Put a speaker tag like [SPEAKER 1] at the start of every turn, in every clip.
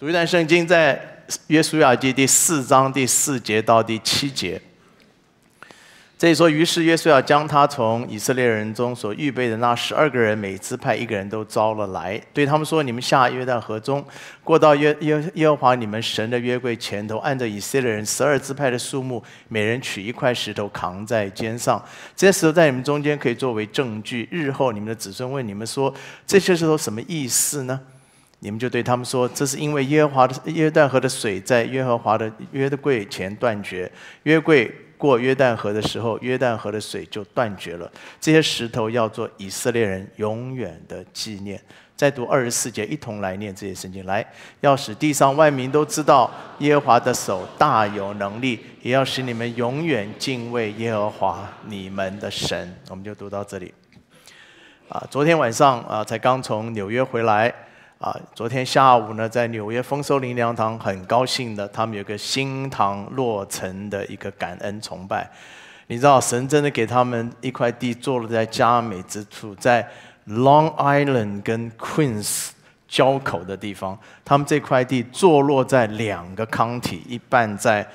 [SPEAKER 1] 读一段圣经，在《约书亚记》第四章第四节到第七节，这里说：“于是约书亚将他从以色列人中所预备的那十二个人，每支派一个人都招了来，对他们说：‘你们下约旦河中，过到约约和华你们神的约柜前头，按照以色列人十二支派的数目，每人取一块石头，扛在肩上。这些石头在你们中间可以作为证据。日后你们的子孙问你们说：这些石头什么意思呢？’”你们就对他们说：“这是因为耶和华的约旦河的水在耶和华的约的柜前断绝，约柜过约旦河的时候，约旦河的水就断绝了。这些石头要做以色列人永远的纪念。”再读二十四节，一同来念这些圣经。来，要使地上万民都知道耶和华的手大有能力，也要使你们永远敬畏耶和华你们的神。我们就读到这里。啊，昨天晚上啊，才刚从纽约回来。啊，昨天下午呢，在纽约丰收林粮堂，很高兴的，他们有个新堂落成的一个感恩崇拜。你知道，神真的给他们一块地，坐落在佳美之处，在 Long Island 跟 Queens 交口的地方。他们这块地坐落在两个 county，一半在。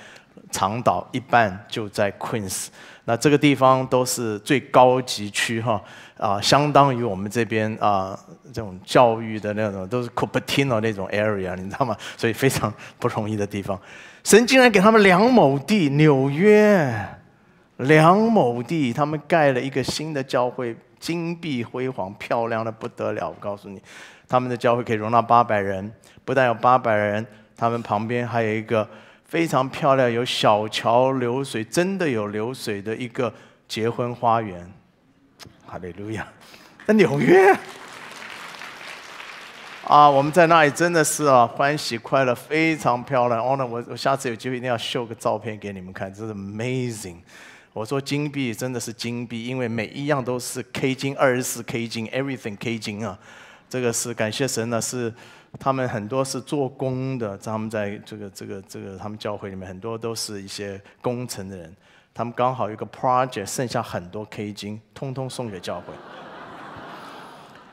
[SPEAKER 1] 长岛一半就在 Queens，那这个地方都是最高级区哈啊，相当于我们这边啊这种教育的那种都是 Cupertino 那种 area，你知道吗？所以非常不容易的地方。神竟然给他们两亩地，纽约两亩地，他们盖了一个新的教会，金碧辉煌，漂亮的不得了。我告诉你，他们的教会可以容纳八百人，不但有八百人，他们旁边还有一个。非常漂亮，有小桥流水，真的有流水的一个结婚花园，哈利路亚！在纽约啊，我们在那里真的是啊，欢喜快乐，非常漂亮。然后呢，我我下次有机会一定要秀个照片给你们看，这是 amazing！我说金币真的是金币，因为每一样都是 K 金，二十四 K 金，everything K 金啊，这个是感谢神呢，是。他们很多是做工的，他们在这个、这个、这个他们教会里面很多都是一些工程的人，他们刚好有个 project，剩下很多 K 金，通通送给教会。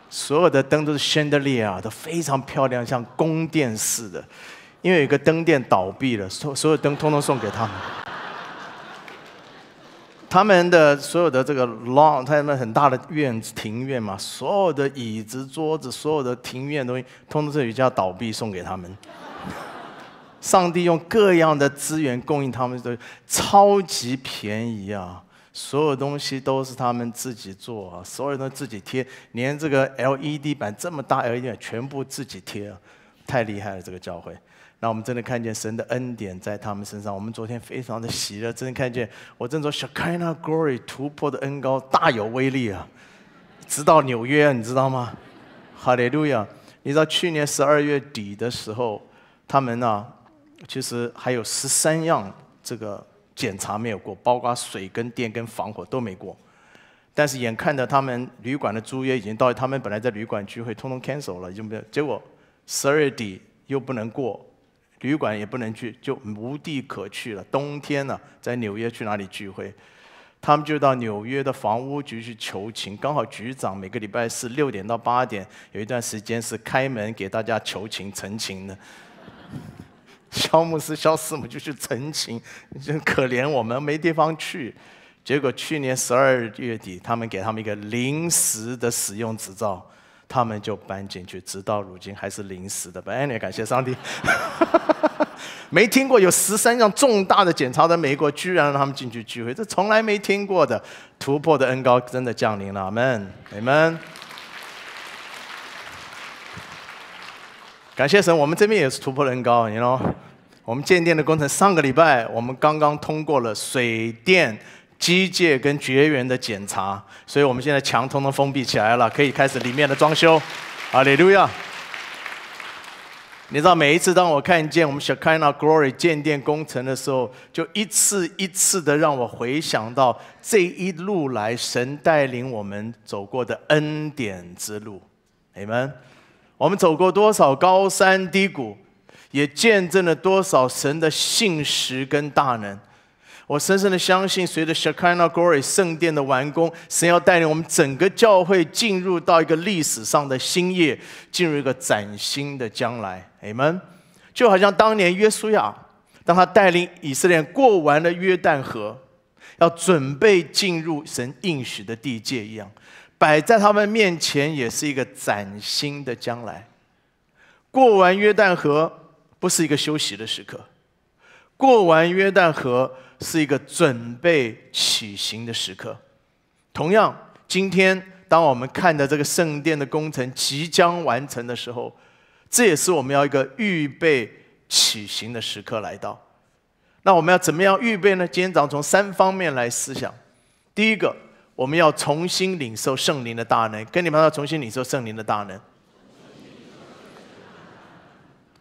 [SPEAKER 1] 所有的灯都是 Chandelier 啊，都非常漂亮，像宫殿似的。因为有一个灯店倒闭了，所所有灯通通送给他们。他们的所有的这个 lawn，他们很大的院子庭院嘛，所有的椅子、桌子，所有的庭院东西，通通是有一家倒闭送给他们。上帝用各样的资源供应他们，的，超级便宜啊！所有东西都是他们自己做，啊，所有都自己贴，连这个 LED 板这么大 LED 板全部自己贴，啊，太厉害了这个教会。那我们真的看见神的恩典在他们身上。我们昨天非常的喜乐，真的看见我正说 “Shakina Glory” 突破的恩膏大有威力啊，直到纽约，你知道吗？哈利路亚！你知道去年十二月底的时候，他们呢，其实还有十三样这个检查没有过，包括水跟电跟防火都没过。但是眼看着他们旅馆的租约已经到，他们本来在旅馆聚会，通通 cancel 了，就没有。结果十二月底又不能过。旅馆也不能去，就无地可去了。冬天呢，在纽约去哪里聚会？他们就到纽约的房屋局去求情。刚好局长每个礼拜四六点到八点有一段时间是开门给大家求情、陈情的。肖姆斯、肖斯姆就去陈情，就可怜我们没地方去。结果去年十二月底，他们给他们一个临时的使用执照。他们就搬进去，直到如今还是临时的。拜年，感谢上帝，没听过有十三项重大的检查的美国，居然让他们进去聚会，这从来没听过的突破的恩高真的降临了。阿门，你们。感谢神，我们这边也是突破恩高，你 know，我们建电的工程上个礼拜我们刚刚通过了水电。机械跟绝缘的检查，所以我们现在墙通通封闭起来了，可以开始里面的装修。阿利路亚！你知道，每一次当我看见我们 Shakina Glory 建店工程的时候，就一次一次的让我回想到这一路来神带领我们走过的恩典之路。你们，我们走过多少高山低谷，也见证了多少神的信实跟大能。我深深的相信，随着 s h a k a n a Glory 圣殿的完工，神要带领我们整个教会进入到一个历史上的新业，进入一个崭新的将来。Amen。就好像当年约书亚，当他带领以色列过完了约旦河，要准备进入神应许的地界一样，摆在他们面前也是一个崭新的将来。过完约旦河不是一个休息的时刻，过完约旦河。是一个准备起行的时刻。同样，今天当我们看到这个圣殿的工程即将完成的时候，这也是我们要一个预备起行的时刻来到。那我们要怎么样预备呢？今天早上从三方面来思想。第一个，我们要重新领受圣灵的大能，跟你们要重新领受圣灵的大能。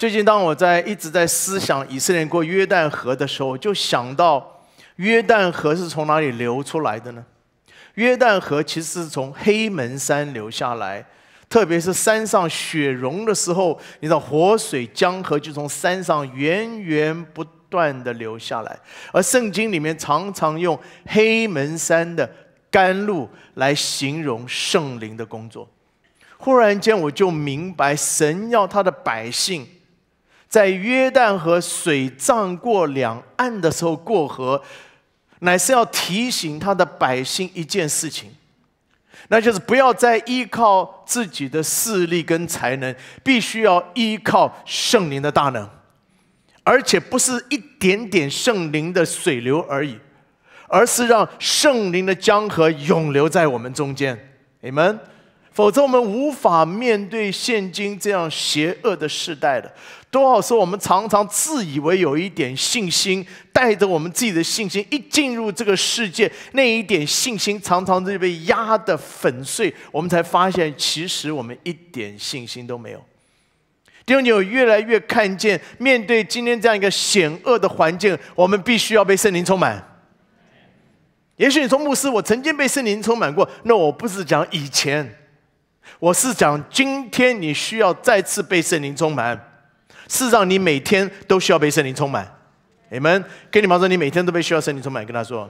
[SPEAKER 1] 最近，当我在一直在思想以色列过约旦河的时候，就想到约旦河是从哪里流出来的呢？约旦河其实是从黑门山流下来，特别是山上雪融的时候，你的活水江河就从山上源源不断的流下来。而圣经里面常常用黑门山的甘露来形容圣灵的工作。忽然间，我就明白，神要他的百姓。在约旦河水涨过两岸的时候过河，乃是要提醒他的百姓一件事情，那就是不要再依靠自己的势力跟才能，必须要依靠圣灵的大能，而且不是一点点圣灵的水流而已，而是让圣灵的江河永留在我们中间，你们。否则我们无法面对现今这样邪恶的时代的。多少候我们常常自以为有一点信心，带着我们自己的信心一进入这个世界，那一点信心常常就被压得粉碎。我们才发现，其实我们一点信心都没有。弟兄姐妹，越来越看见，面对今天这样一个险恶的环境，我们必须要被圣灵充满。也许你说，牧师，我曾经被圣灵充满过，那我不是讲以前，我是讲今天你需要再次被圣灵充满。是让你每天都需要被圣灵充满，你们跟你妈说，你每天都被需要圣灵充满。跟他说，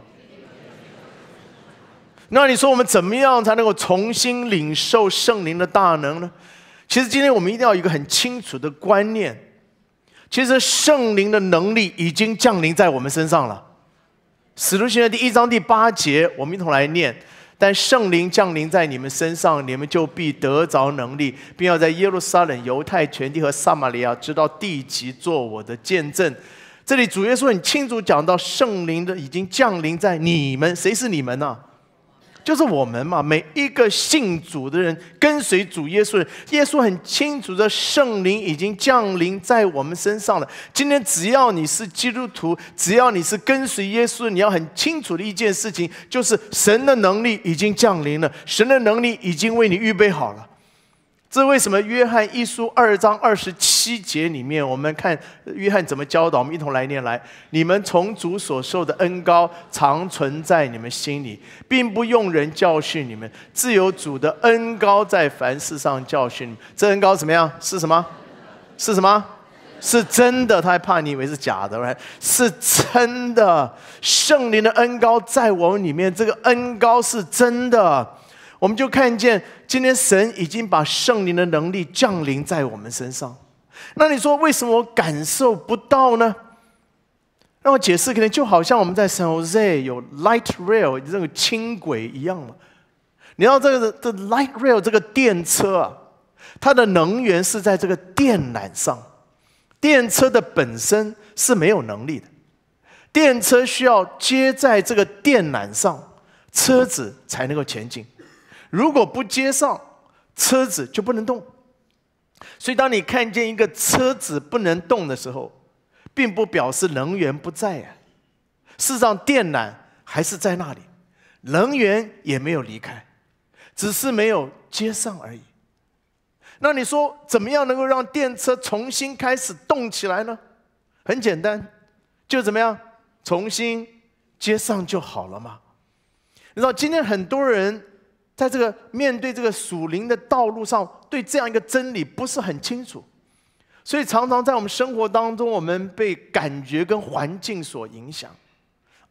[SPEAKER 1] 那你说我们怎么样才能够重新领受圣灵的大能呢？其实今天我们一定要有一个很清楚的观念，其实圣灵的能力已经降临在我们身上了。使徒行传第一章第八节，我们一同来念。但圣灵降临在你们身上，你们就必得着能力，并要在耶路撒冷、犹太全地和撒玛利亚，直到地极，做我的见证。这里主耶稣很清楚讲到圣灵的已经降临在你们，谁是你们呢？就是我们嘛，每一个信主的人跟随主耶稣，耶稣很清楚的，圣灵已经降临在我们身上了。今天只要你是基督徒，只要你是跟随耶稣，你要很清楚的一件事情，就是神的能力已经降临了，神的能力已经为你预备好了。这为什么？约翰一书二章二十七节里面，我们看约翰怎么教导我们，一同来念来。你们从主所受的恩高，常存在你们心里，并不用人教训你们，自有主的恩高在凡事上教训你们。这恩高怎么样？是什么？是什么？是真的，他还怕你以为是假的，来，是真的。圣灵的恩高在我们里面，这个恩高是真的。我们就看见，今天神已经把圣灵的能力降临在我们身上。那你说，为什么我感受不到呢？那我解释，可能就好像我们在圣奥 e 有 light rail 这个轻轨一样嘛。你知道这个这 light rail 这个电车，啊，它的能源是在这个电缆上，电车的本身是没有能力的，电车需要接在这个电缆上，车子才能够前进。如果不接上，车子就不能动。所以，当你看见一个车子不能动的时候，并不表示能源不在呀，事实上电缆还是在那里，能源也没有离开，只是没有接上而已。那你说怎么样能够让电车重新开始动起来呢？很简单，就怎么样重新接上就好了嘛。你知道，今天很多人。在这个面对这个属灵的道路上，对这样一个真理不是很清楚，所以常常在我们生活当中，我们被感觉跟环境所影响。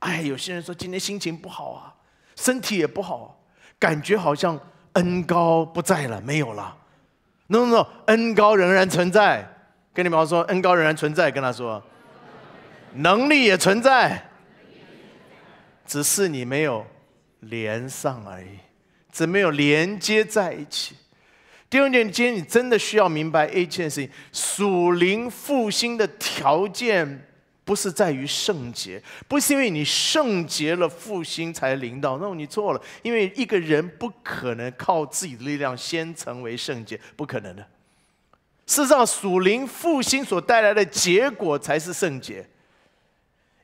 [SPEAKER 1] 哎，有些人说今天心情不好啊，身体也不好，感觉好像恩高不在了，没有了。no no no，恩高仍然存在。跟你们说，恩高仍然存在。跟他说，能力也存在，只是你没有连上而已。怎么有连接在一起。第二点，今天你真的需要明白一件事情：属灵复兴的条件不是在于圣洁，不是因为你圣洁了复兴才灵到。no，你错了。因为一个人不可能靠自己的力量先成为圣洁，不可能的。事实上，属灵复兴所带来的结果才是圣洁。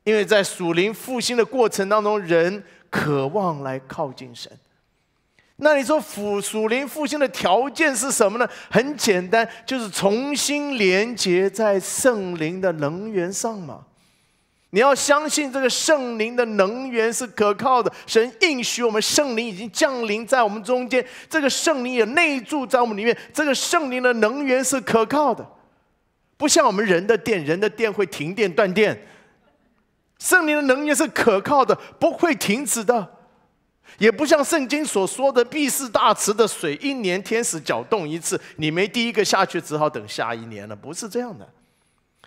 [SPEAKER 1] 因为在属灵复兴的过程当中，人渴望来靠近神。那你说属灵复兴的条件是什么呢？很简单，就是重新连接在圣灵的能源上嘛。你要相信这个圣灵的能源是可靠的。神应许我们，圣灵已经降临在我们中间，这个圣灵也内住在我们里面，这个圣灵的能源是可靠的。不像我们人的电，人的电会停电断电。圣灵的能源是可靠的，不会停止的。也不像圣经所说的必是大池的水，一年天使搅动一次，你没第一个下去，只好等下一年了。不是这样的，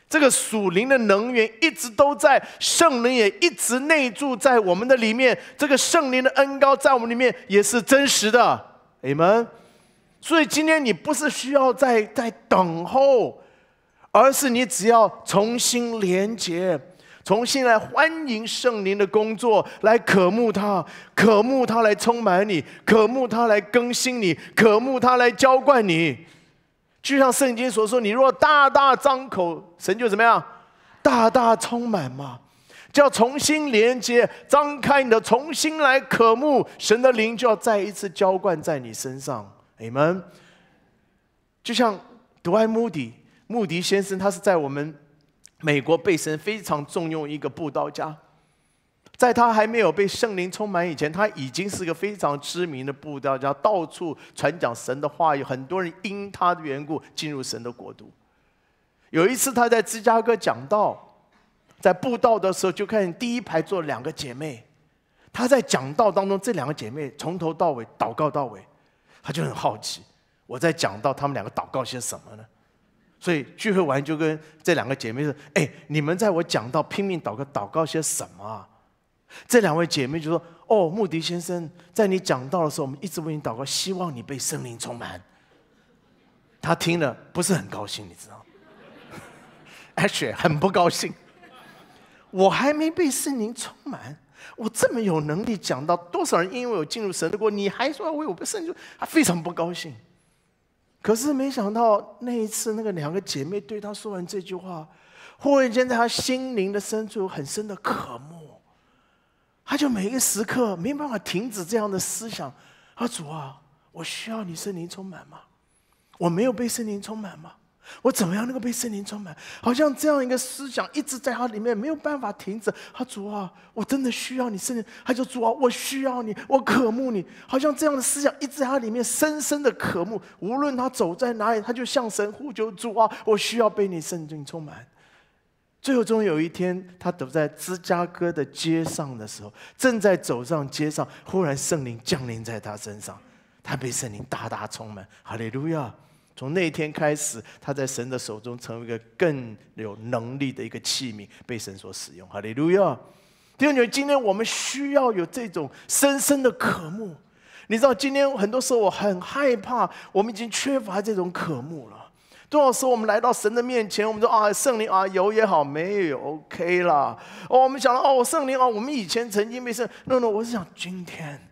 [SPEAKER 1] 这个属灵的能源一直都在，圣灵也一直内住在我们的里面，这个圣灵的恩高在我们里面也是真实的，你们，所以今天你不是需要在在等候，而是你只要重新连接。重新来欢迎圣灵的工作，来渴慕他，渴慕他来充满你，渴慕他来更新你，渴慕他来浇灌你。就像圣经所说：“你若大大张口，神就怎么样？大大充满嘛。”就要重新连接，张开你的，重新来渴慕神的灵，就要再一次浇灌在你身上。你们就像独爱穆迪穆迪先生，他是在我们。美国贝森非常重用一个布道家，在他还没有被圣灵充满以前，他已经是个非常知名的布道家，到处传讲神的话语，很多人因他的缘故进入神的国度。有一次他在芝加哥讲道，在布道的时候就看见第一排坐两个姐妹，他在讲道当中，这两个姐妹从头到尾祷告到尾，他就很好奇，我在讲到他们两个祷告些什么呢？所以聚会完就跟这两个姐妹说：“哎，你们在我讲到拼命祷告，祷告些什么？”啊？”这两位姐妹就说：“哦，穆迪先生，在你讲到的时候，我们一直为你祷告，希望你被圣灵充满。”他听了不是很高兴，你知道 a s h l y 很不高兴。我还没被圣灵充满，我这么有能力讲到多少人因为我进入神的国，你还说要为我被圣就，他非常不高兴。可是没想到，那一次那个两个姐妹对他说完这句话，忽然间在他心灵的深处有很深的渴慕，他就每一个时刻没办法停止这样的思想：，啊，主啊，我需要你圣灵充满吗？我没有被圣灵充满吗？我怎么样？能够被圣灵充满，好像这样一个思想一直在他里面，没有办法停止。他主啊，我真的需要你圣灵。他就主啊，我需要你，我渴慕你。好像这样的思想一直在他里面深深的渴慕。无论他走在哪里，他就向神呼求主啊，我需要被你圣灵充满。最后终于有一天，他走在芝加哥的街上的时候，正在走上街上，忽然圣灵降临在他身上，他被圣灵大大充满。哈利路亚。从那天开始，他在神的手中成为一个更有能力的一个器皿，被神所使用。哈利路亚！弟兄姐妹，今天我们需要有这种深深的渴慕。你知道，今天很多时候我很害怕，我们已经缺乏这种渴慕了。多少时候我们来到神的面前，我们说啊，圣灵啊，有也好，没有 OK 啦。哦，我们想了哦，圣灵啊，我们以前曾经被圣……那种，我是想今天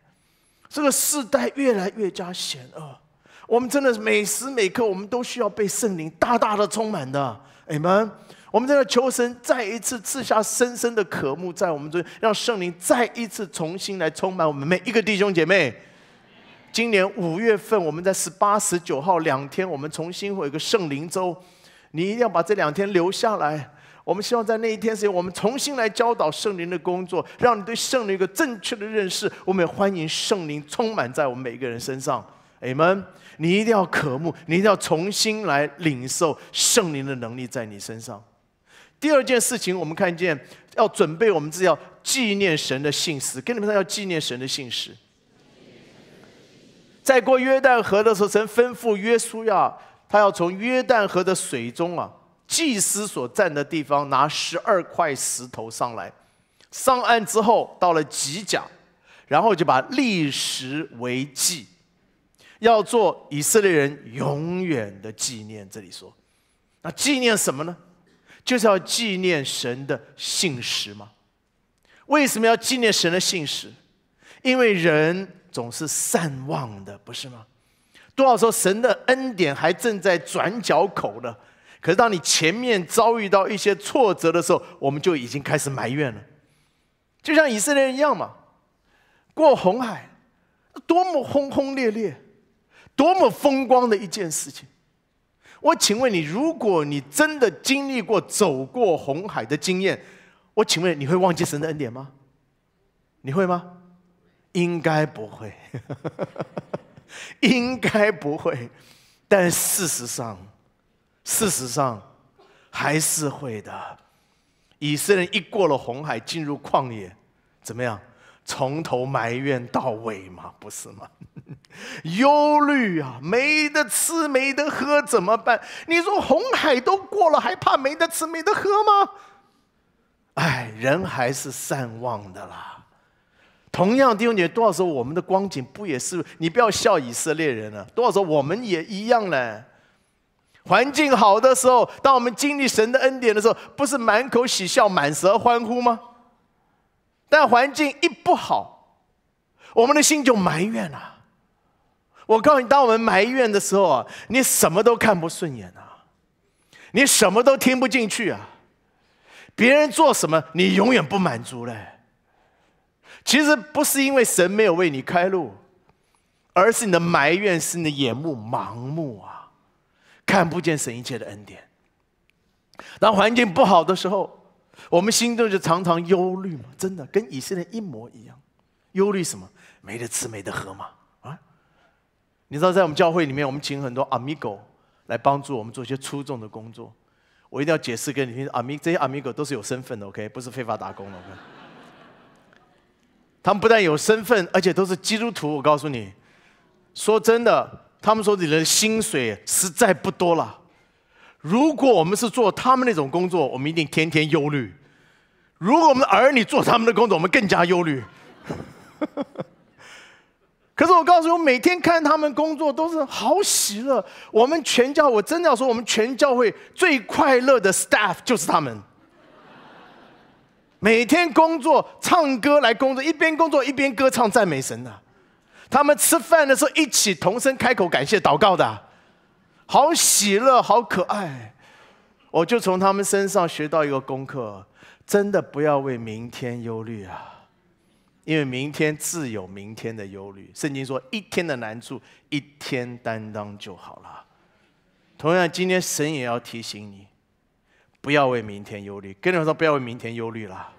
[SPEAKER 1] 这个世代越来越加险恶。我们真的是每时每刻，我们都需要被圣灵大大的充满的，你们，我们在的求神再一次赐下深深的渴慕，在我们中让圣灵再一次重新来充满我们每一个弟兄姐妹。今年五月份，我们在十八、十九号两天，我们重新会有一个圣灵周，你一定要把这两天留下来。我们希望在那一天时间，我们重新来教导圣灵的工作，让你对圣灵一个正确的认识。我们也欢迎圣灵充满在我们每一个人身上。你们，你一定要渴慕，你一定要重新来领受圣灵的能力在你身上。第二件事情，我们看见要准备，我们己要纪念神的信使，跟你们说，要纪念神的信使。在过约旦河的时候，神吩咐约书亚，他要从约旦河的水中啊，祭司所站的地方拿十二块石头上来。上岸之后，到了吉甲，然后就把立石为记。要做以色列人永远的纪念，这里说，那纪念什么呢？就是要纪念神的信实吗？为什么要纪念神的信实？因为人总是善忘的，不是吗？多少时候神的恩典还正在转角口呢，可是当你前面遭遇到一些挫折的时候，我们就已经开始埋怨了，就像以色列人一样嘛，过红海，多么轰轰烈烈！多么风光的一件事情！我请问你，如果你真的经历过走过红海的经验，我请问你会忘记神的恩典吗？你会吗？应该不会，应该不会。但事实上，事实上还是会的。以色列一过了红海，进入旷野，怎么样？从头埋怨到尾嘛，不是吗？忧虑啊，没得吃，没得喝，怎么办？你说红海都过了，还怕没得吃、没得喝吗？哎，人还是善忘的啦。同样弟兄姐妹，多少时候我们的光景不也是？你不要笑以色列人了，多少时候我们也一样嘞。环境好的时候，当我们经历神的恩典的时候，不是满口喜笑，满舌欢呼吗？但环境一不好，我们的心就埋怨了。我告诉你，当我们埋怨的时候啊，你什么都看不顺眼啊，你什么都听不进去啊，别人做什么，你永远不满足嘞。其实不是因为神没有为你开路，而是你的埋怨，是你的眼目盲目啊，看不见神一切的恩典。当环境不好的时候。我们心中就常常忧虑嘛，真的跟以色列一模一样，忧虑什么？没得吃，没得喝嘛啊！你知道在我们教会里面，我们请很多阿米狗来帮助我们做一些出众的工作。我一定要解释给你听，阿米这些阿米狗都是有身份的，OK，不是非法打工的。Okay? 他们不但有身份，而且都是基督徒。我告诉你，说真的，他们手里的薪水实在不多了。如果我们是做他们那种工作，我们一定天天忧虑；如果我们儿女做他们的工作，我们更加忧虑。可是我告诉我每天看他们工作都是好喜乐。我们全教，我真的要说，我们全教会最快乐的 staff 就是他们。每天工作、唱歌来工作，一边工作一边歌唱赞美神的。他们吃饭的时候一起同声开口感谢祷告的。好喜乐，好可爱！我就从他们身上学到一个功课：，真的不要为明天忧虑啊！因为明天自有明天的忧虑。圣经说：“一天的难处，一天担当就好了。”同样，今天神也要提醒你：不要为明天忧虑。跟你说，不要为明天忧虑了。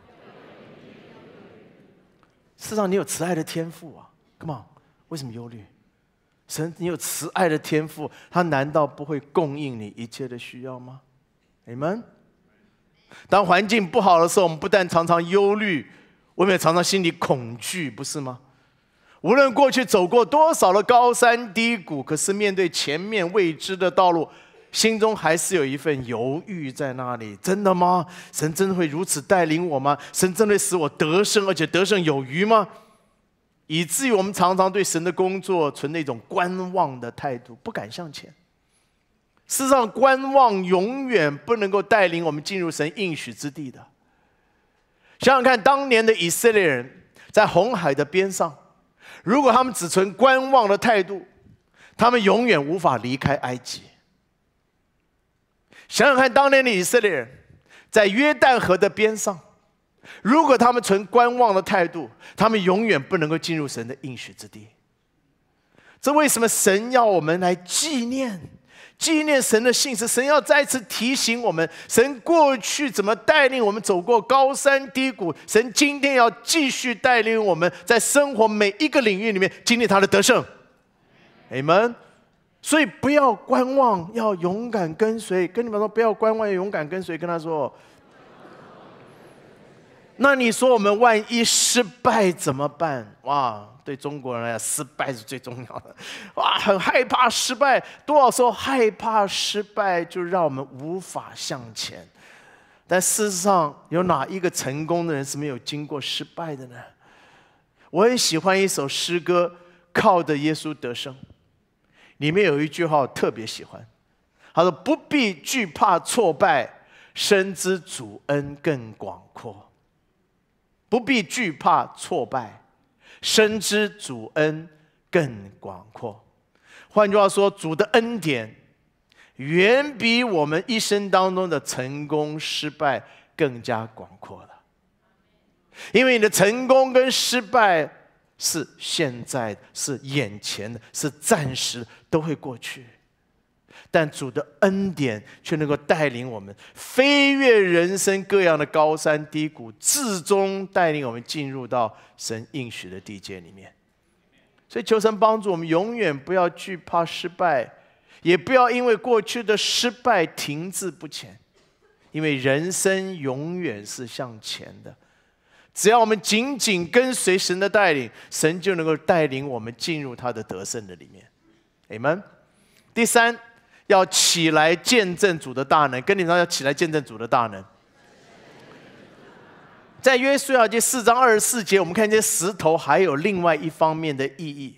[SPEAKER 1] 世上，你有慈爱的天赋啊！Come on，为什么忧虑？神，你有慈爱的天赋，他难道不会供应你一切的需要吗？你们，当环境不好的时候，我们不但常常忧虑，我们也常常心里恐惧，不是吗？无论过去走过多少的高山低谷，可是面对前面未知的道路，心中还是有一份犹豫在那里。真的吗？神真的会如此带领我吗？神真的使我得胜，而且得胜有余吗？以至于我们常常对神的工作存那种观望的态度，不敢向前。事实上，观望永远不能够带领我们进入神应许之地的。想想看，当年的以色列人在红海的边上，如果他们只存观望的态度，他们永远无法离开埃及。想想看，当年的以色列人在约旦河的边上。如果他们存观望的态度，他们永远不能够进入神的应许之地。这为什么神要我们来纪念、纪念神的信实？神要再次提醒我们，神过去怎么带领我们走过高山低谷？神今天要继续带领我们在生活每一个领域里面经历他的得胜。Amen。所以不要观望，要勇敢跟随。跟你们说，不要观望，勇敢跟随。跟他说。那你说我们万一失败怎么办？哇，对中国人来讲，失败是最重要的，哇，很害怕失败。多少说害怕失败就让我们无法向前。但事实上，有哪一个成功的人是没有经过失败的呢？我很喜欢一首诗歌《靠着耶稣得胜》，里面有一句话我特别喜欢，他说：“不必惧怕挫败，深知主恩更广阔。”不必惧怕挫败，深知主恩更广阔。换句话说，主的恩典远比我们一生当中的成功、失败更加广阔了。因为你的成功跟失败是现在、是眼前、的、是暂时，都会过去。但主的恩典却能够带领我们飞越人生各样的高山低谷，至终带领我们进入到神应许的地界里面。所以，求神帮助我们，永远不要惧怕失败，也不要因为过去的失败停滞不前，因为人生永远是向前的。只要我们紧紧跟随神的带领，神就能够带领我们进入他的得胜的里面。你们第三。要起来见证主的大能，跟你说要起来见证主的大能。在约书亚记四章二十四节，我们看见石头还有另外一方面的意义，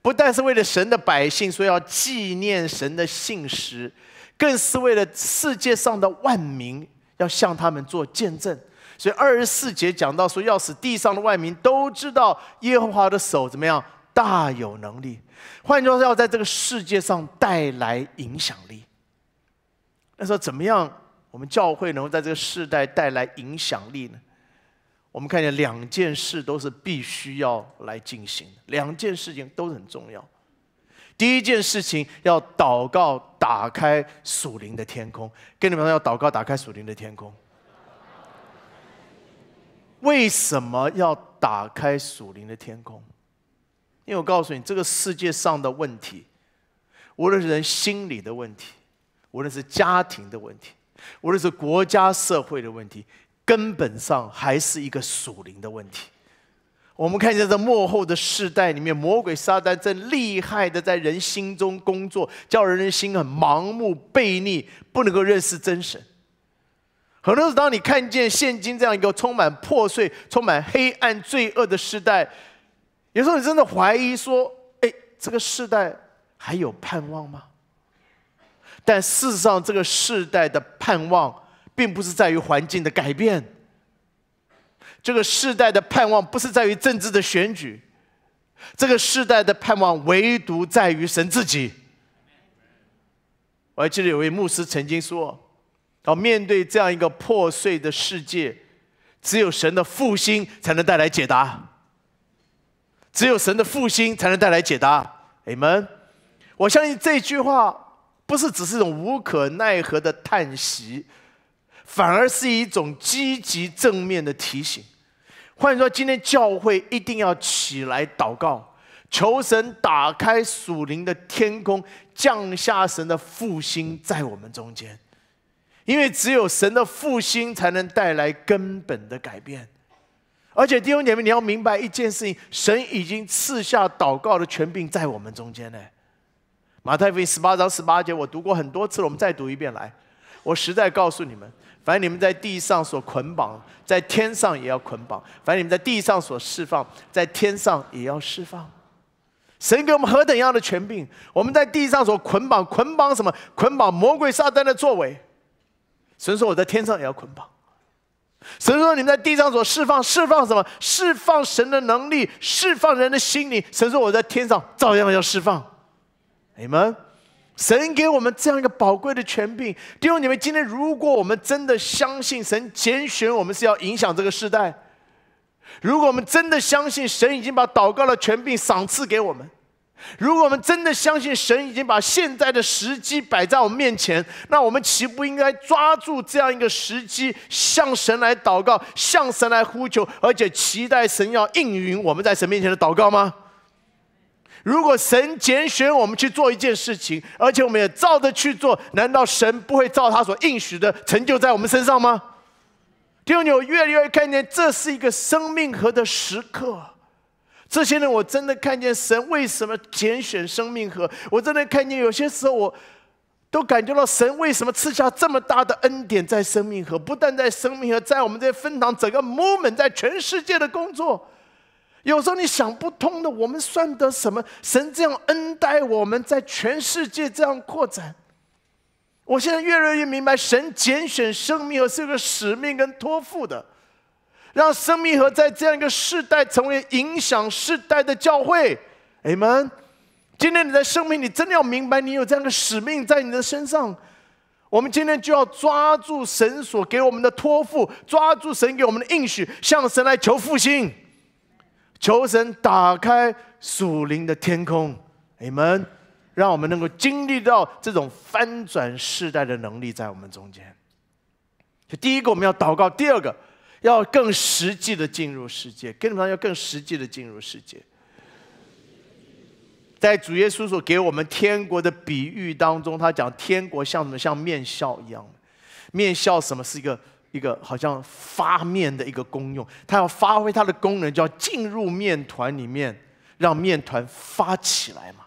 [SPEAKER 1] 不但是为了神的百姓说要纪念神的信实，更是为了世界上的万民要向他们做见证。所以二十四节讲到说，要使地上的万民都知道耶和华的手怎么样。大有能力，换句话说，要在这个世界上带来影响力。那时候怎么样？我们教会能够在这个世代带来影响力呢？我们看见两件事都是必须要来进行，两件事情都很重要。第一件事情要祷告，打开属灵的天空。跟你们说，要祷告，打开属灵的天空。为什么要打开属灵的天空？因为我告诉你，这个世界上的问题，无论是人心理的问题，无论是家庭的问题，无论是国家社会的问题，根本上还是一个属灵的问题。我们看见在幕后的世代里面，魔鬼撒旦正厉害的在人心中工作，叫人人心很盲目背逆，不能够认识真神。很多时候，当你看见现今这样一个充满破碎、充满黑暗、罪恶的时代。有时候你真的怀疑说：“哎，这个世代还有盼望吗？”但事实上，这个世代的盼望，并不是在于环境的改变。这个世代的盼望，不是在于政治的选举，这个世代的盼望，唯独在于神自己。我还记得有位牧师曾经说：“要面对这样一个破碎的世界，只有神的复兴才能带来解答。”只有神的复兴才能带来解答，Amen。我相信这句话不是只是一种无可奈何的叹息，反而是一种积极正面的提醒。换说，今天教会一定要起来祷告，求神打开属灵的天空，降下神的复兴在我们中间。因为只有神的复兴才能带来根本的改变。而且弟兄姐妹，你要明白一件事情：神已经赐下祷告的权柄在我们中间呢。马太福音十八章十八节，我读过很多次了，我们再读一遍来。我实在告诉你们，凡你们在地上所捆绑，在天上也要捆绑；凡你们在地上所释放，在天上也要释放。神给我们何等样的权柄？我们在地上所捆绑，捆绑什么？捆绑魔鬼撒旦的作为。神说，我在天上也要捆绑。神说：“你们在地上所释放，释放什么？释放神的能力，释放人的心理。神说：‘我在天上照样要释放。’你们，神给我们这样一个宝贵的权柄。弟兄姐妹，今天如果我们真的相信神拣选我们是要影响这个时代，如果我们真的相信神已经把祷告的权柄赏赐给我们。”如果我们真的相信神已经把现在的时机摆在我们面前，那我们岂不应该抓住这样一个时机，向神来祷告，向神来呼求，而且期待神要应允我们在神面前的祷告吗？如果神拣选我们去做一件事情，而且我们也照着去做，难道神不会照他所应许的成就在我们身上吗？弟兄你我越来越看见，这是一个生命和的时刻。这些人，我真的看见神为什么拣选生命河。我真的看见有些时候，我都感觉到神为什么赐下这么大的恩典在生命河，不但在生命河，在我们这些分堂整个 moment，在全世界的工作，有时候你想不通的，我们算得什么？神这样恩待我们在全世界这样扩展。我现在越来越明白，神拣选生命河是个使命跟托付的。让生命和在这样一个世代成为影响世代的教会，你们，今天你在生命，你真的要明白，你有这样的使命在你的身上。我们今天就要抓住神所给我们的托付，抓住神给我们的应许，向神来求复兴，求神打开属灵的天空，你们，让我们能够经历到这种翻转世代的能力在我们中间。这第一个，我们要祷告；第二个。要更实际的进入世界，跟本上要更实际的进入世界。在主耶稣所给我们天国的比喻当中，他讲天国像什么？像面笑一样面笑什么是一个一个好像发面的一个功用，它要发挥它的功能，就要进入面团里面，让面团发起来嘛。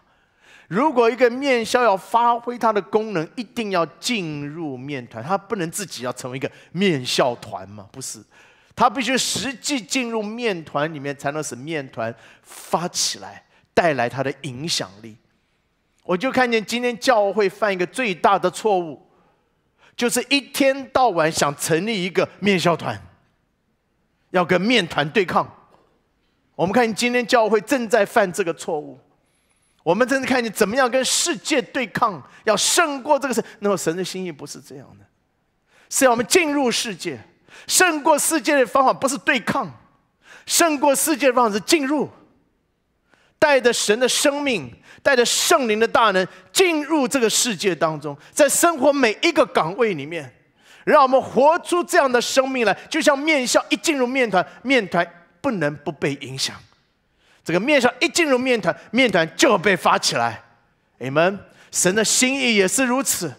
[SPEAKER 1] 如果一个面笑要发挥它的功能，一定要进入面团，它不能自己要成为一个面笑团嘛？不是。他必须实际进入面团里面，才能使面团发起来，带来他的影响力。我就看见今天教会犯一个最大的错误，就是一天到晚想成立一个面销团，要跟面团对抗。我们看，今天教会正在犯这个错误。我们正在看你怎么样跟世界对抗，要胜过这个神。那么神的心意不是这样的，是要我们进入世界。胜过世界的方法不是对抗，胜过世界的方法是进入，带着神的生命，带着圣灵的大能进入这个世界当中，在生活每一个岗位里面，让我们活出这样的生命来。就像面相一进入面团，面团不能不被影响。这个面相一进入面团，面团就被发起来。你们神的心意也是如此，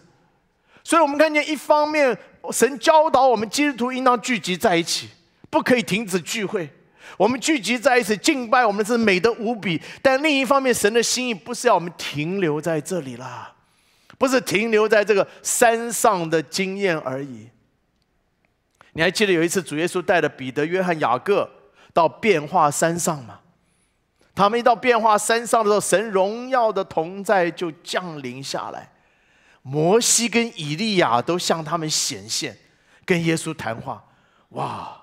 [SPEAKER 1] 所以我们看见一方面。神教导我们，基督徒应当聚集在一起，不可以停止聚会。我们聚集在一起敬拜，我们是美的无比。但另一方面，神的心意不是要我们停留在这里啦，不是停留在这个山上的经验而已。你还记得有一次主耶稣带着彼得、约翰、雅各到变化山上吗？他们一到变化山上的时候，神荣耀的同在就降临下来。摩西跟以利亚都向他们显现，跟耶稣谈话。哇，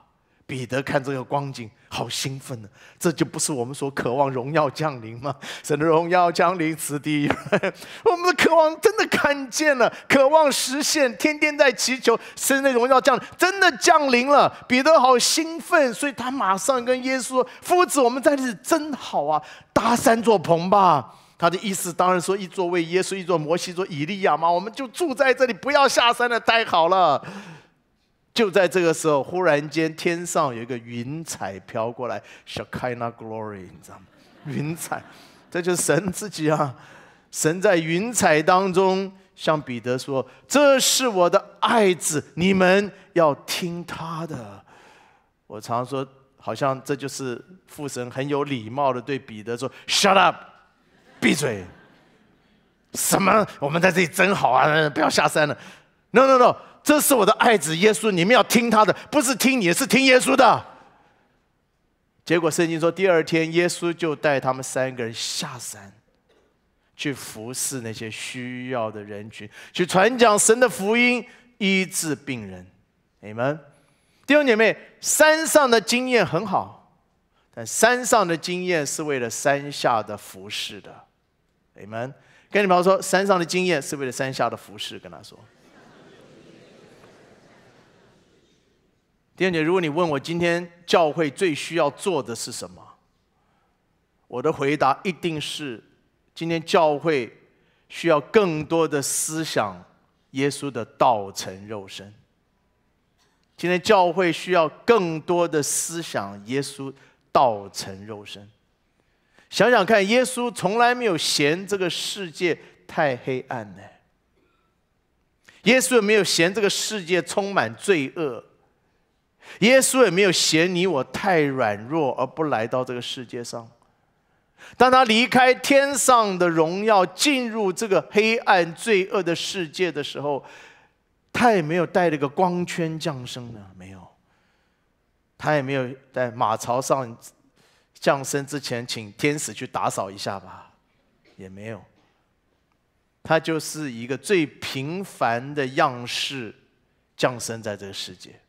[SPEAKER 1] 彼得看这个光景，好兴奋呢！这就不是我们所渴望荣耀降临吗？神的荣耀降临此地，我们的渴望真的看见了，渴望实现，天天在祈求神的荣耀降，真的降临了。彼得好兴奋，所以他马上跟耶稣说：“夫子，我们在这里真好啊，搭三座棚吧。”他的意思当然说，一座为耶稣，一座摩西，座以利亚嘛，我们就住在这里，不要下山了，待好了。就在这个时候，忽然间天上有一个云彩飘过来 s h i n a glory，你知道吗？云彩，这就是神自己啊！神在云彩当中向彼得说：“这是我的爱子，你们要听他的。”我常说，好像这就是父神很有礼貌的对彼得说：“Shut up。”闭嘴！什么？我们在这里真好啊！不要下山了。no no no，这是我的爱子耶稣，你们要听他的，不是听你，是听耶稣的。结果圣经说，第二天耶稣就带他们三个人下山，去服侍那些需要的人群，去传讲神的福音，医治病人。你们弟兄姐妹，山上的经验很好，但山上的经验是为了山下的服侍的。你们跟你友说，山上的经验是为了山下的服饰，跟他说，第二姐，如果你问我今天教会最需要做的是什么，我的回答一定是：今天教会需要更多的思想耶稣的道成肉身。今天教会需要更多的思想耶稣道成肉身。想想看，耶稣从来没有嫌这个世界太黑暗呢。耶稣也没有嫌这个世界充满罪恶。耶稣也没有嫌你我太软弱而不来到这个世界上。当他离开天上的荣耀，进入这个黑暗罪恶的世界的时候，他也没有带那个光圈降生呢，没有。他也没有在马槽上。降生之前，请天使去打扫一下吧，也没有。他就是一个最平凡的样式降生在这个世界，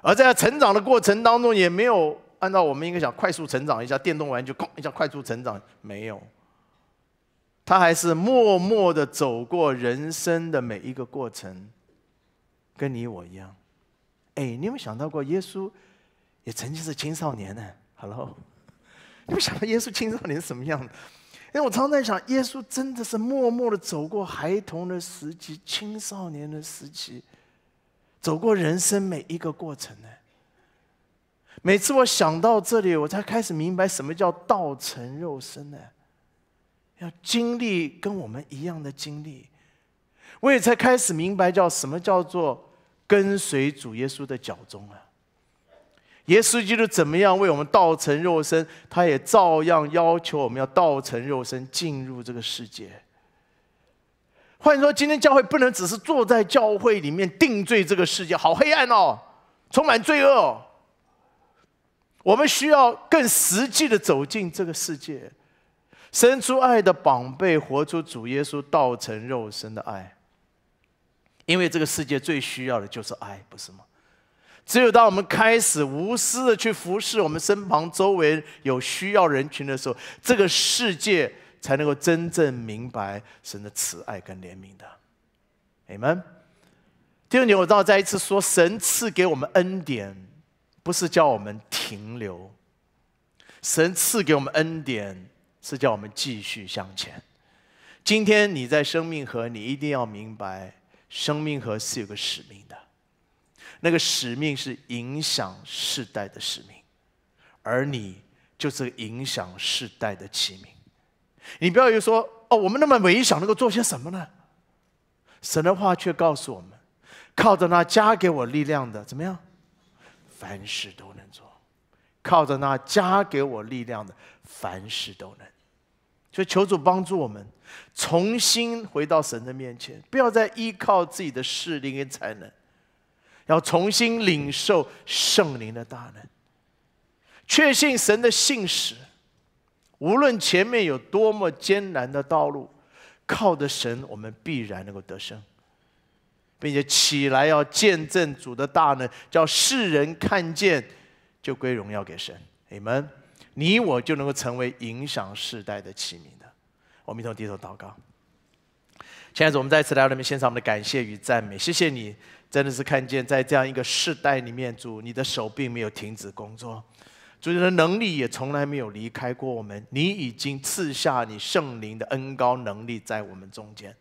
[SPEAKER 1] 而在成长的过程当中，也没有按照我们应该想快速成长一下，电动玩具咣一下快速成长，没有。他还是默默的走过人生的每一个过程，跟你我一样。哎，你有没有想到过，耶稣也曾经是青少年呢？Hello，你们想到耶稣青少年是什么样的？因为我常常在想，耶稣真的是默默的走过孩童的时期、青少年的时期，走过人生每一个过程呢。每次我想到这里，我才开始明白什么叫道成肉身呢，要经历跟我们一样的经历。我也才开始明白叫什么叫做跟随主耶稣的脚踪啊。耶稣基督怎么样为我们道成肉身？他也照样要求我们要道成肉身进入这个世界。换言说，今天教会不能只是坐在教会里面定罪这个世界，好黑暗哦，充满罪恶。我们需要更实际的走进这个世界，伸出爱的膀臂，活出主耶稣道成肉身的爱。因为这个世界最需要的就是爱，不是吗？只有当我们开始无私的去服侍我们身旁周围有需要人群的时候，这个世界才能够真正明白神的慈爱跟怜悯的。你们，e n 第二点，我再一次说，神赐给我们恩典，不是叫我们停留，神赐给我们恩典是叫我们继续向前。今天你在生命河，你一定要明白，生命河是有个使命的。那个使命是影响世代的使命，而你就是影响世代的器皿。你不要又说：“哦，我们那么微小，能够做些什么呢？”神的话却告诉我们：“靠着那加给我力量的，怎么样？凡事都能做。靠着那加给我力量的，凡事都能。”所以求主帮助我们，重新回到神的面前，不要再依靠自己的势力跟才能。要重新领受圣灵的大能，确信神的信使。无论前面有多么艰难的道路，靠着神，我们必然能够得胜，并且起来要见证主的大能，叫世人看见就归荣耀给神。你们，你我就能够成为影响世代的器皿的。我们一同低头祷告。亲爱的我们再次来到你们现场，献上我们的感谢与赞美，谢谢你。真的是看见，在这样一个世代里面，主你的手并没有停止工作，主你的能力也从来没有离开过我们。你已经赐下你圣灵的恩高能力在我们中间。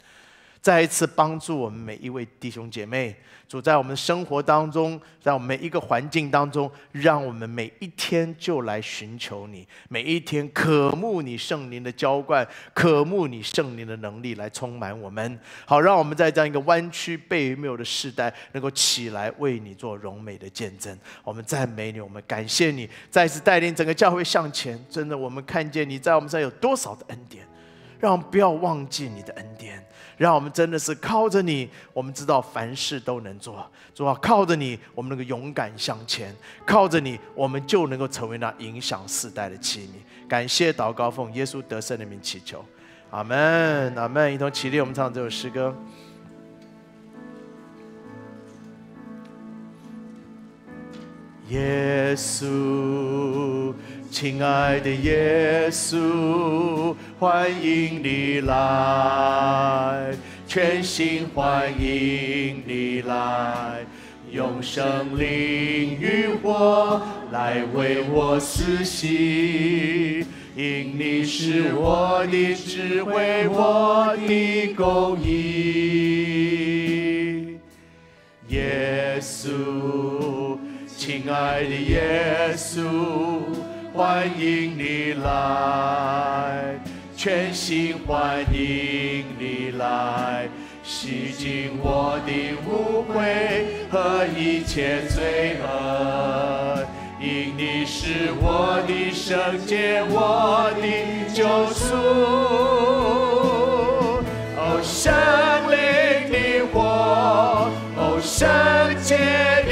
[SPEAKER 1] 再一次帮助我们每一位弟兄姐妹，主在我们生活当中，在我们每一个环境当中，让我们每一天就来寻求你，每一天渴慕你圣灵的浇灌，渴慕你圣灵的能力来充满我们。好，让我们在这样一个弯曲背有的时代，能够起来为你做荣美的见证。我们赞美你，我们感谢你，再次带领整个教会向前。真的，我们看见你在我们身上有多少的恩典。让不要忘记你的恩典，让我们真的是靠着你，我们知道凡事都能做。主啊，靠着你，我们能够勇敢向前；靠着你，我们就能够成为那影响世代的器皿。感谢祷告奉耶稣得胜的名祈求，阿门，阿门。一同起立，我们唱这首诗歌。耶稣。亲
[SPEAKER 2] 爱的耶稣，欢迎你来，全心欢迎你来，用生灵与我来为我死心，因你是我的智慧，我的公义。耶稣，亲爱的耶稣。欢迎你来，全心欢迎你来，洗净我的污秽和一切罪恶，因你是我的圣洁，我的救赎。哦，圣灵的火，哦，圣洁。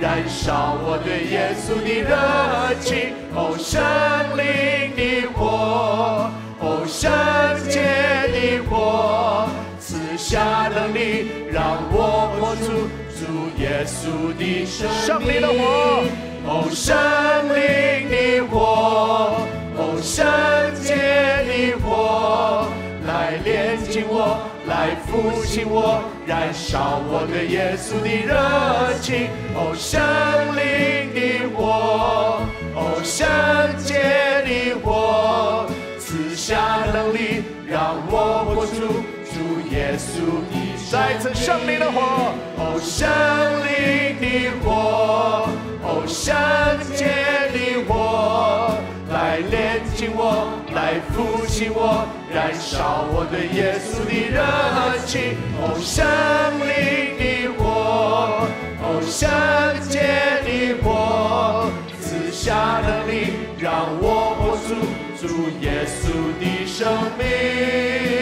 [SPEAKER 2] 燃烧我对耶稣的热情，哦，圣灵的火，哦，圣洁的火，赐下了你，让我活出主耶稣的生命。的火，哦，圣灵的火，哦，圣洁的。来复兴我，燃烧我对耶稣的热情！哦，圣灵的火，哦，圣洁的火，赐下能力，让我活出主耶稣的。再次圣灵的火，哦，圣灵的火，哦，圣洁的火，来炼净我，来复兴我。燃烧我对耶稣的热情，哦，圣灵的火，哦，圣洁的火，赐下能力，让我活出主耶稣的生命。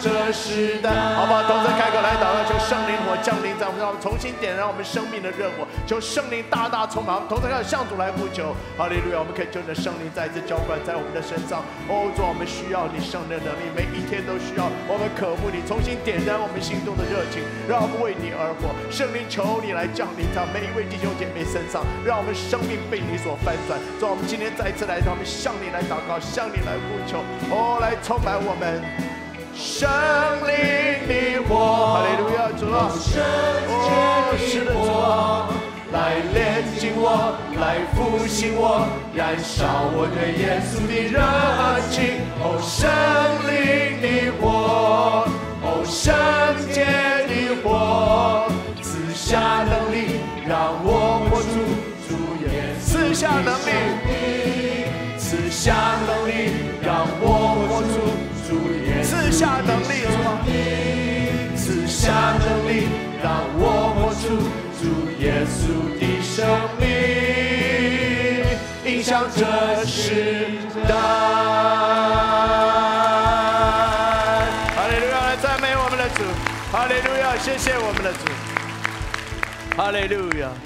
[SPEAKER 2] 这
[SPEAKER 1] 时代，好不好？同时开口来祷告，求圣灵火降临在我们，让我们重新点燃我们生命的热火。求圣灵大大充满。同时开始向主来呼求，哈利路亚！我们可以求着圣灵再次浇灌在我们的身上。主，我们需要你圣的能力，每一天都需要。我们渴慕你重新点燃我们心中的热情，让我们为你而活。圣灵，求你来降临在每一位弟兄姐妹身上，让我们生命被你所翻转。主，我们今天再一次来到，我们向你来祷告，向你来呼求，哦，来充满我们。圣
[SPEAKER 2] 灵的火，圣洁的火，来炼净我，来复兴我，燃烧我对耶稣的热情。哦，圣灵的火，哦，圣洁的火，赐下能力，让我活出主耶稣的赐下能力，赐下。下能力，是吗？是下能力，让我活出主耶稣的生命，影响这时代。哈利路亚，来赞美我们的主。哈利路亚，谢谢我们的主。哈利路
[SPEAKER 1] 亚。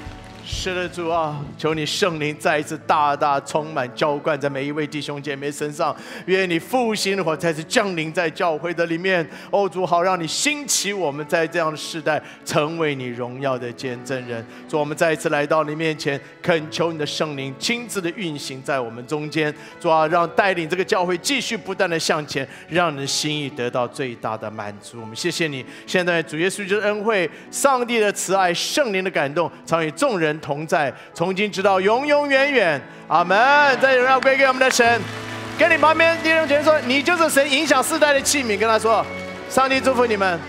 [SPEAKER 1] 是的，主啊，求你圣灵再一次大大充满浇灌在每一位弟兄姐妹身上，愿你复兴的火再次降临在教会的里面，哦，主好，让你兴起我们在这样的时代成为你荣耀的见证人。主，我们再一次来到你面前，恳求你的圣灵亲自的运行在我们中间。主啊，让带领这个教会继续不断的向前，让你的心意得到最大的满足。我们谢谢你。现在主耶稣就是恩惠，上帝的慈爱，圣灵的感动，常与众人同。同在，从今直到永永远远，阿门。再荣耀归给我们的神。跟你旁边弟兄姐妹说，你就是神影响世代的器皿。跟他说，上帝祝福你们。